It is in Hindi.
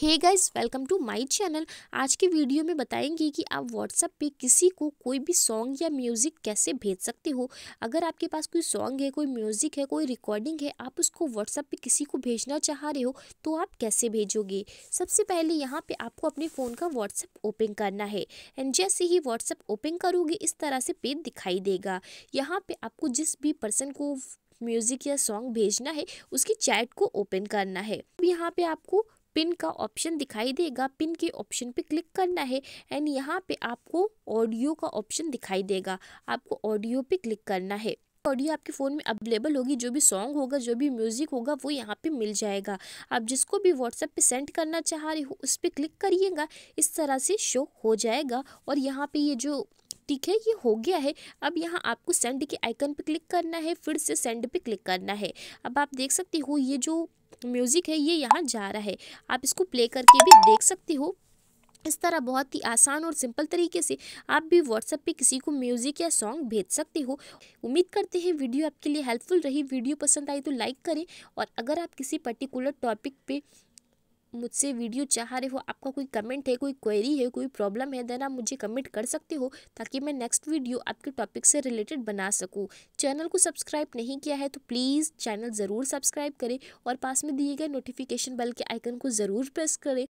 hey guys welcome to my channel आज के वीडियो में बताएंगे कि आप व्हाट्सअप पे किसी को कोई भी सॉन्ग या म्यूज़िक कैसे भेज सकते हो अगर आपके पास कोई सॉन्ग है कोई म्यूज़िक है कोई रिकॉर्डिंग है आप उसको व्हाट्सअप पे किसी को भेजना चाह रहे हो तो आप कैसे भेजोगे सबसे पहले यहाँ पे आपको अपने फ़ोन का व्हाट्सअप ओपन करना है एंड जैसे ही व्हाट्सअप ओपन करोगे इस तरह से पेज दिखाई देगा यहाँ पर आपको जिस भी पर्सन को म्यूज़िक या सॉन्ग भेजना है उसकी चैट को ओपन करना है यहाँ पे आपको पिन का ऑप्शन दिखाई देगा पिन के ऑप्शन पे क्लिक करना है एंड यहाँ पे आपको ऑडियो का ऑप्शन दिखाई देगा आपको ऑडियो पे क्लिक करना है ऑडियो आपके फ़ोन में अवेलेबल होगी जो भी सॉन्ग होगा जो भी म्यूज़िक होगा वो यहाँ पे मिल जाएगा आप जिसको भी व्हाट्सएप पे सेंड करना चाह रहे हो उस पर क्लिक करिएगा इस तरह से शो हो जाएगा और यहाँ पे ये जो ठीक है ये हो गया है अब यहाँ आपको सेंड के आइकन पे क्लिक करना है फिर से सेंड पे क्लिक करना है अब आप देख सकते हो ये जो म्यूज़िक है ये यहाँ जा रहा है आप इसको प्ले करके भी देख सकते हो इस तरह बहुत ही आसान और सिंपल तरीके से आप भी व्हाट्सएप पे किसी को म्यूज़िक या सॉन्ग भेज सकते हो उम्मीद करते हैं वीडियो आपके लिए हेल्पफुल रही वीडियो पसंद आई तो लाइक करें और अगर आप किसी पर्टिकुलर टॉपिक पे मुझसे वीडियो चाह रहे हो आपका कोई कमेंट है कोई क्वेरी है कोई प्रॉब्लम है देन आप मुझे कमेंट कर सकते हो ताकि मैं नेक्स्ट वीडियो आपके टॉपिक से रिलेटेड बना सकूं चैनल को सब्सक्राइब नहीं किया है तो प्लीज़ चैनल ज़रूर सब्सक्राइब करें और पास में दिए गए नोटिफिकेशन बेल के आइकन को ज़रूर प्रेस करें